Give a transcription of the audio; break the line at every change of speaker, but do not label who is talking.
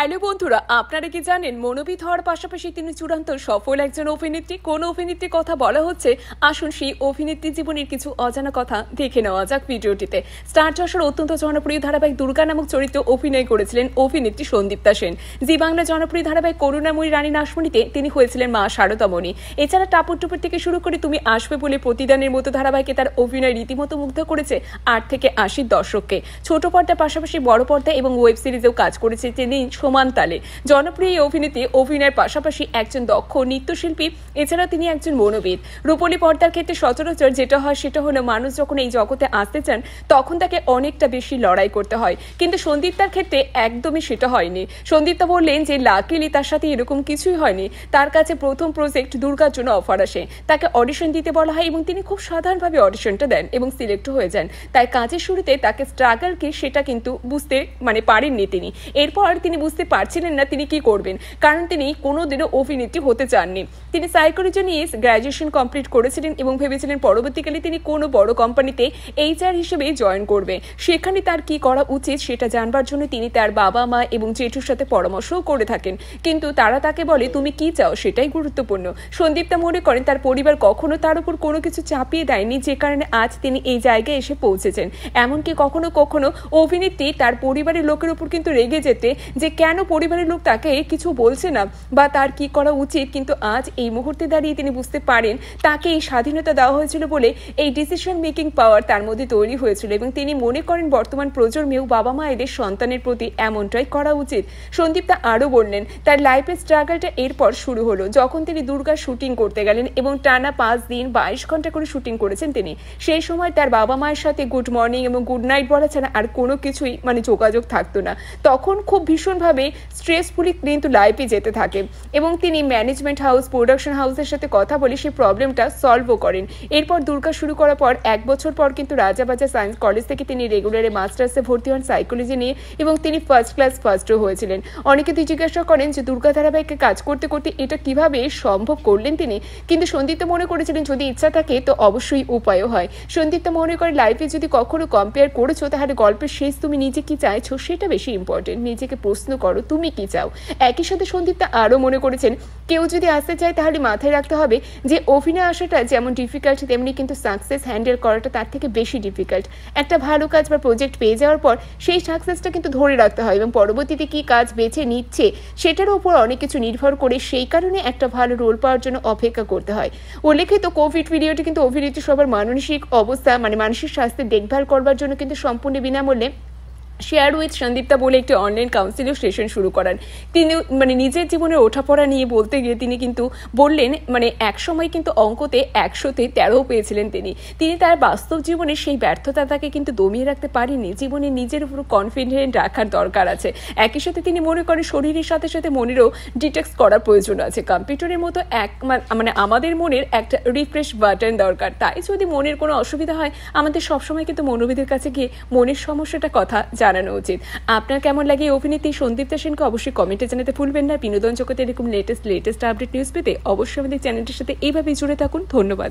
hello বন্ধুরা আপনারা কি জানেন মনোবিত হওয়ার পাশাপাশি তিনি চূড়ান্ত সফল একজন অভিনেত্রী কোন অভিনেত্রীর কথা বলা হচ্ছে আসুন সেই অভিনেত্রী জীবনের কিছু অজানা কথা দেখে নেওয়া যাক ভিডিওটিতে স্টার জশোর অত্যন্ত জনপ্রিয় ধারাবাহিক দুর্গা নামক চরিত্রে অভিনয় করেছিলেন অভিনেত্রী সন্দীপ্তা সেন জি বাংলা জনপ্রিয় ধারাবাহিক করুণাময়ী রানী নাশমণিতে তিনি হয়েছিলেন মা শারদামণি এছাড়া টাপুর টুপুর থেকে শুরু করে তুমি আসবে বলে প্রতিদানের মতো ধারাবাহিকে তার অভিনয় রীতিমতো মুগ্ধ করেছে আট থেকে আশির দর্শককে ছোট পর্দার পাশাপাশি বড় পর্দা এবং ওয়েব সিরিজেও কাজ করেছে তিনি সমান তালে জনপ্রিয় এই অভিনেত্রী অভিনয়ের পাশাপাশি একজন দক্ষ নৃত্যশিল্পী এছাড়া তিনি একজন মনোবিদ রূপলী পর্দার ক্ষেত্রে সচরাচর যেটা হয় সেটা হলো মানুষ যখন এই জগতে আসতে চান তখন তাকে অনেকটা বেশি লড়াই করতে হয় কিন্তু সন্দীপ্তার ক্ষেত্রে একদমই সেটা হয়নি সন্দীপ্তা বললেন যে লাকিলি তার সাথে এরকম কিছুই হয়নি তার কাছে প্রথম প্রজেক্ট দুর্গার জন্য অফার আসে তাকে অডিশন দিতে বলা হয় এবং তিনি খুব সাধারণভাবে অডিশনটা দেন এবং সিলেক্ট হয়ে যান তাই কাজের শুরুতে তাকে স্ট্রাগল কি সেটা কিন্তু বুঝতে মানে পারেননি তিনি এরপর তিনি বুঝতে বুঝতে পারছিলেন না তিনি কি করবেন কারণ তিনি কোনোদিনও অভিনেত্রী হতে চাননি তিনি সাইকোলজি নিয়ে গ্র্যাজুয়েশন কমপ্লিট করেছিলেন এবং ভেবেছিলেন পরবর্তীকালে তিনি কোনো বড় কোম্পানিতে এইচআর হিসেবে জয়েন করবে সেখানে তার কি করা উচিত সেটা জানবার জন্য তিনি তার বাবা মা এবং জেঠুর সাথে পরামর্শও করে থাকেন কিন্তু তারা তাকে বলে তুমি কি চাও সেটাই গুরুত্বপূর্ণ সন্দীপতা মনে করেন তার পরিবার কখনো তার উপর কোনো কিছু চাপিয়ে দেয়নি যে কারণে আজ তিনি এই জায়গায় এসে পৌঁছেছেন এমনকি কখনো কখনো অভিনেত্রী তার পরিবারের লোকের উপর কিন্তু রেগে যেতে যে কেন কেন পরিবারের লোক তাকে কিছু বলছে না বা তার কি করা উচিত কিন্তু আজ এই মুহূর্তে দাঁড়িয়ে তিনি বুঝতে পারেন তাকে এই স্বাধীনতা দেওয়া হয়েছিল বলে এই ডিসিশন মেকিং পাওয়ার তার মধ্যে তৈরি হয়েছিল এবং তিনি মনে করেন বর্তমান প্রজন্মেও বাবা মা এদের সন্তানের প্রতি এমনটাই করা উচিত সন্দীপ তা আরও বললেন তার লাইফের স্ট্রাগলটা এরপর শুরু হলো যখন তিনি দুর্গা শুটিং করতে গেলেন এবং টানা পাঁচ দিন বাইশ ঘন্টা করে শুটিং করেছেন তিনি সেই সময় তার বাবা মায়ের সাথে গুড মর্নিং এবং গুড নাইট বলা ছাড়া আর কোনো কিছুই মানে যোগাযোগ থাকতো না তখন খুব ভীষণভাবে এইভাবে স্ট্রেসফুলি কিন্তু লাইফে যেতে থাকে এবং তিনি ম্যানেজমেন্ট হাউস প্রোডাকশন হাউসের সাথে কথা বলে সেই প্রবলেমটা সলভও করেন এরপর দুর্গা শুরু করার পর এক বছর পর কিন্তু রাজাবাজার সায়েন্স কলেজ থেকে তিনি রেগুলারে মাস্টার্সে ভর্তি হন সাইকোলজি নিয়ে এবং তিনি ফার্স্ট ক্লাস ফার্স্টও হয়েছিলেন অনেকে তুই জিজ্ঞাসা করেন যে দুর্গা ধারাবাহিককে কাজ করতে করতে এটা কিভাবে সম্ভব করলেন তিনি কিন্তু সন্দীপ্ত মনে করেছিলেন যদি ইচ্ছা থাকে তো অবশ্যই উপায়ও হয় সন্দীপ্ত মনে করে লাইফে যদি কখনো কম্পেয়ার করেছো তাহলে গল্পের শেষ তুমি নিজে কি চাইছো সেটা বেশি ইম্পর্টেন্ট নিজেকে প্রশ্ন করো তুমি কি চাও একই সাথে সন্দীপটা আরও মনে করেছেন কেউ যদি আসতে চায় তাহলে মাথায় রাখতে হবে যে অভিনয় আসাটা যেমন ডিফিকাল্ট তেমনি কিন্তু সাকসেস হ্যান্ডেল করাটা তার থেকে বেশি ডিফিকাল্ট একটা ভালো কাজ বা প্রজেক্ট পেয়ে যাওয়ার পর সেই সাকসেসটা কিন্তু ধরে রাখতে হয় এবং পরবর্তীতে কি কাজ বেছে নিচ্ছে সেটার উপর অনেক কিছু নির্ভর করে সেই কারণে একটা ভালো রোল পাওয়ার জন্য অপেক্ষা করতে হয় উল্লেখিত কোভিড পিরিয়ডে কিন্তু অভিনেত্রী সবার মানসিক অবস্থা মানে মানসিক স্বাস্থ্যের দেখভাল করবার জন্য কিন্তু সম্পূর্ণ বিনামূল্যে শেয়ার উইথ সন্দীপ্তা বলে একটি অনলাইন কাউন্সিলিং সেশন শুরু করান তিনি মানে নিজের জীবনের ওঠাপড়া নিয়ে বলতে গিয়ে তিনি কিন্তু বললেন মানে এক সময় কিন্তু অঙ্কতে একশোতে তেরো পেয়েছিলেন তিনি তিনি তার বাস্তব জীবনে সেই ব্যর্থতা তাকে কিন্তু দমিয়ে রাখতে পারেনি জীবনে নিজের উপর কনফিডেন্ট রাখার দরকার আছে একই সাথে তিনি মনে করেন শরীরের সাথে সাথে মনেরও ডিটেক্স করার প্রয়োজন আছে কম্পিউটারের মতো এক মানে আমাদের মনের একটা রিফ্রেশ বাটন দরকার তাই যদি মনের কোনো অসুবিধা হয় আমাদের সবসময় কিন্তু মনোবিদের কাছে গিয়ে মনের সমস্যাটা কথা যা জানানো উচিত আপনার কেমন লাগে এই অভিনেত্রী সন্দীপ সেনকে অবশ্যই কমেন্টে জানাতে ভুলবেন না বিনোদন জগতে এরকম লেটেস্ট লেটেস্ট আপডেট নিউজ পেতে অবশ্যই আমাদের চ্যানেলটির সাথে এইভাবেই জুড়ে থাকুন ধন্যবাদ